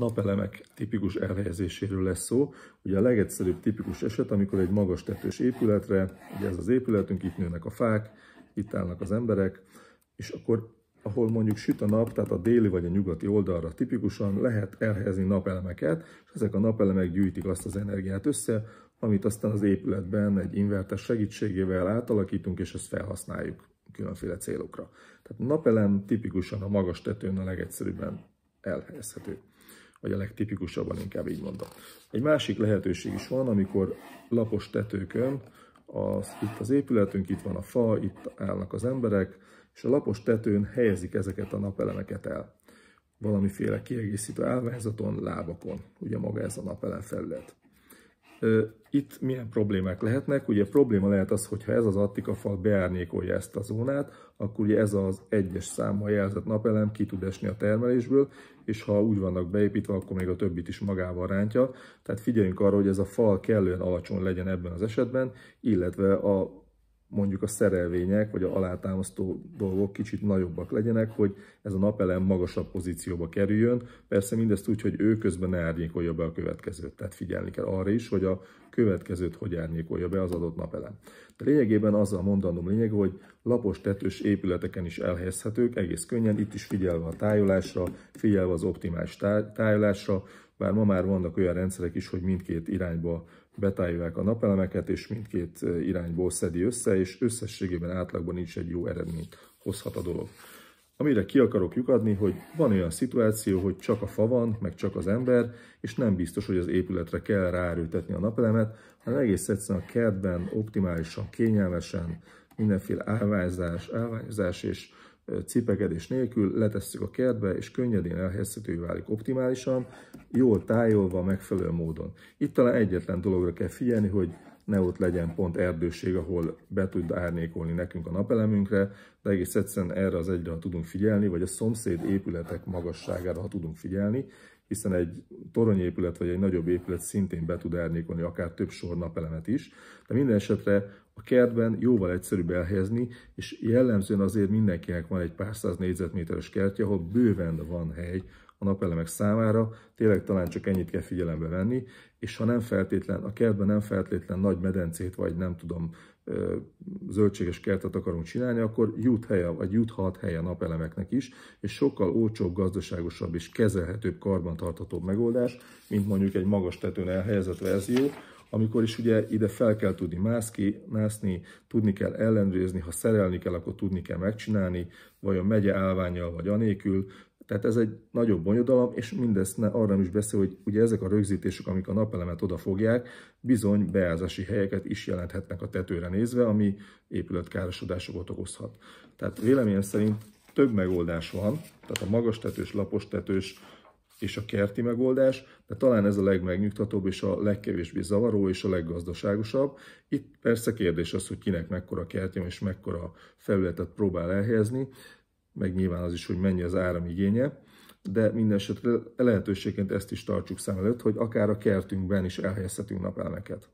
napelemek tipikus elhelyezéséről lesz szó. Ugye a legegyszerűbb tipikus eset, amikor egy magas tetős épületre, ugye ez az épületünk, itt nőnek a fák, itt állnak az emberek, és akkor ahol mondjuk süt a nap, tehát a déli vagy a nyugati oldalra tipikusan lehet elhelyezni napelemeket, és ezek a napelemek gyűjtik azt az energiát össze, amit aztán az épületben egy inverter segítségével átalakítunk, és ezt felhasználjuk különféle célokra. Tehát napelem tipikusan a magas tetőn a legegyszerűbben elhelyezhető vagy a legtipikusabban inkább így mondom. Egy másik lehetőség is van, amikor lapos tetőkön, az, itt az épületünk, itt van a fa, itt állnak az emberek, és a lapos tetőn helyezik ezeket a napelemeket el. Valamiféle kiegészítő állványzaton, lábakon, ugye maga ez a napelem felület. Itt milyen problémák lehetnek? Ugye probléma lehet az, hogyha ez az attika fal beárnyékolja ezt a zónát, akkor ugye ez az egyes számmal jelzett napelem ki tud esni a termelésből, és ha úgy vannak beépítve, akkor még a többit is magával rántja. Tehát figyeljünk arra, hogy ez a fal kellően alacsony legyen ebben az esetben, illetve a mondjuk a szerelvények, vagy a alátámasztó dolgok kicsit nagyobbak legyenek, hogy ez a napelem magasabb pozícióba kerüljön. Persze mindezt úgy, hogy ő közben ne árnyékolja be a következőt. Tehát figyelni kell arra is, hogy a következőt hogy árnyékolja be az adott napelem. De lényegében az a mondanom lényeg, hogy lapos tetős épületeken is elhelyezhetők, egész könnyen, itt is figyelve a tájolásra, figyelve az optimális tájolásra, bár ma már vannak olyan rendszerek is, hogy mindkét irányba betájolják a napelemeket, és mindkét irányból szedi össze, és összességében átlagban nincs egy jó eredményt hozhat a dolog. Amire ki akarok lyukadni, hogy van olyan szituáció, hogy csak a fa van, meg csak az ember, és nem biztos, hogy az épületre kell ráerőtetni a napelemet, hanem egész egyszerűen a kertben optimálisan, kényelmesen, mindenféle álványzás, álványzás és cipekedés nélkül letesszük a kertbe, és könnyedén elhelyezhető válik optimálisan, jól tájolva, megfelelő módon. Itt talán egyetlen dologra kell figyelni, hogy ne ott legyen pont erdőség, ahol be tud árnyékolni nekünk a napelemünkre, de egész egyszerűen erre az egyre, ha tudunk figyelni, vagy a szomszéd épületek magasságára, ha tudunk figyelni, hiszen egy toronyépület vagy egy nagyobb épület szintén be tud árnyékolni akár több sor napelemet is, de minden esetre a kertben jóval egyszerűbb elhelyezni, és jellemzően azért mindenkinek van egy pár száz négyzetméteres kertje, ahol bőven van hely a napelemek számára, tényleg talán csak ennyit kell figyelembe venni, és ha nem feltétlen, a kertben nem feltétlen nagy medencét, vagy nem tudom, zöldséges kertet akarunk csinálni, akkor jut helye, vagy juthat helye napelemeknek is, és sokkal olcsóbb, gazdaságosabb és kezelhetőbb, karbantartatóbb megoldás, mint mondjuk egy magas tetőn elhelyezett verzió, amikor is ugye ide fel kell tudni mászki, mászni, tudni kell ellenőrizni, ha szerelni kell, akkor tudni kell megcsinálni, vajon megye állványjal vagy anélkül, tehát ez egy nagyobb bonyodalom, és mindezt ne, arra is beszél, hogy ugye ezek a rögzítések, amik a napelemet fogják, bizony beázási helyeket is jelenthetnek a tetőre nézve, ami épületkárosodásokat okozhat. Tehát véleményem szerint több megoldás van, tehát a magas tetős, lapos tetős és a kerti megoldás, de talán ez a legmegnyugtatóbb és a legkevésbé zavaró és a leggazdaságosabb. Itt persze kérdés az, hogy kinek mekkora kertje és mekkora felületet próbál elhelyezni, meg nyilván az is, hogy mennyi az igénye, de minden esetre lehetőségként ezt is tartsuk szem előtt, hogy akár a kertünkben is elhelyezhetünk napelemeket.